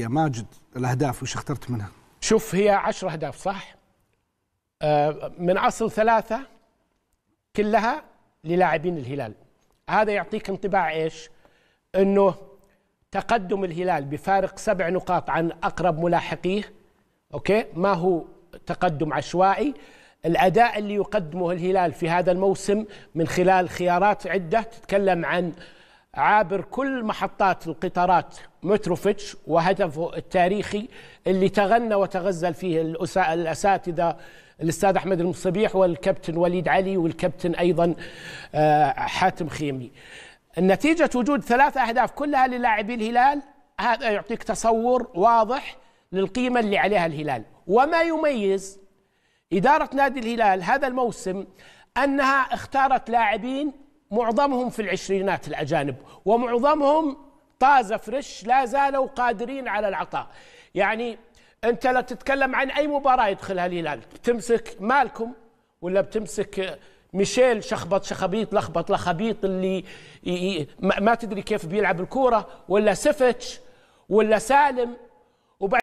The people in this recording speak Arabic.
يا ماجد الاهداف وش اخترت منها؟ شوف هي عشر اهداف صح؟ آه، من اصل ثلاثه كلها للاعبين الهلال هذا يعطيك انطباع ايش؟ انه تقدم الهلال بفارق سبع نقاط عن اقرب ملاحقيه اوكي ما هو تقدم عشوائي الاداء اللي يقدمه الهلال في هذا الموسم من خلال خيارات عده تتكلم عن عابر كل محطات القطارات متروفيتش وهدفه التاريخي اللي تغنى وتغزل فيه الاساتذه الاستاذ احمد المصبيح والكابتن وليد علي والكابتن ايضا آه، حاتم خيمي. النتيجه وجود ثلاث اهداف كلها للاعبي الهلال هذا يعطيك تصور واضح للقيمه اللي عليها الهلال، وما يميز اداره نادي الهلال هذا الموسم انها اختارت لاعبين معظمهم في العشرينات الأجانب ومعظمهم طازة فريش لا زالوا قادرين على العطاء يعني أنت لا تتكلم عن أي مباراة يدخلها الهلال بتمسك مالكم ولا بتمسك ميشيل شخبط شخبيط لخبط لخبيط اللي ما تدري كيف بيلعب الكورة ولا سفتش ولا سالم